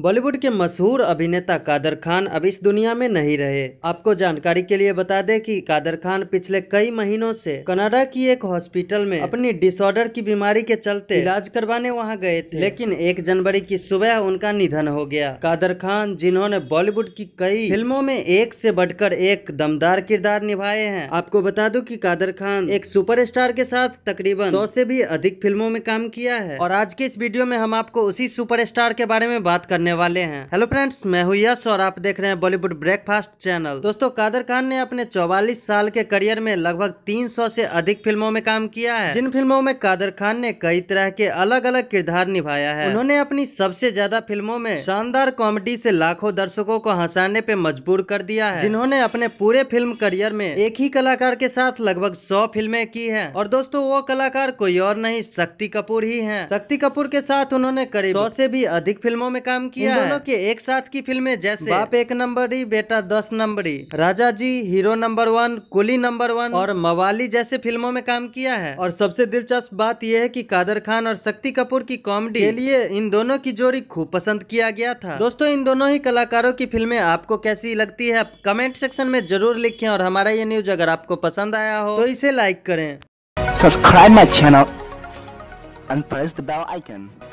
बॉलीवुड के मशहूर अभिनेता कादर खान अब इस दुनिया में नहीं रहे आपको जानकारी के लिए बता दें कि कादर खान पिछले कई महीनों से कनाडा की एक हॉस्पिटल में अपनी डिसऑर्डर की बीमारी के चलते इलाज करवाने वहां गए थे लेकिन एक जनवरी की सुबह उनका निधन हो गया कादर खान जिन्होंने बॉलीवुड की कई फिल्मों में एक से बढ़कर एक दमदार किरदार निभाए हैं आपको बता दो की कादर खान एक सुपर के साथ तकरीबन सौ से भी अधिक फिल्मों में काम किया है और आज के इस वीडियो में हम आपको उसी सुपर के बारे में बात करने करने वाले हैं हेलो फ्रेंड्स मैं हूँ यश और आप देख रहे हैं बॉलीवुड ब्रेकफास्ट चैनल दोस्तों कादर खान ने अपने 44 साल के करियर में लगभग 300 से अधिक फिल्मों में काम किया है जिन फिल्मों में कादर खान ने कई तरह के अलग अलग किरदार निभाया है उन्होंने अपनी सबसे ज्यादा फिल्मों में शानदार कॉमेडी ऐसी लाखों दर्शकों को हंसाने पे मजबूर कर दिया है जिन्होंने अपने पूरे फिल्म करियर में एक ही कलाकार के साथ लगभग सौ फिल्में की है और दोस्तों वो कलाकार कोई और नहीं शक्ति कपूर ही है शक्ति कपूर के साथ उन्होंने करीब सौ से भी अधिक फिल्मों में काम किया किया इन दोनों के एक साथ की फिल्में जैसे बाप एक नंबरी बेटा दस नंबरी Raja ji hero number one Coolie number one और मवाली जैसे फिल्मों में काम किया है और सबसे दिलचस्प बात यह है की कादर खान और शक्ति कपूर की कॉमेडी के लिए इन दोनों की जोड़ी खूब पसंद किया गया था दोस्तों इन दोनों ही कलाकारों की फिल्में आपको कैसी लगती है कमेंट सेक्शन में जरूर लिखे और हमारा ये न्यूज अगर आपको पसंद आया हो तो इसे लाइक करें subscribe my channel and press the bell icon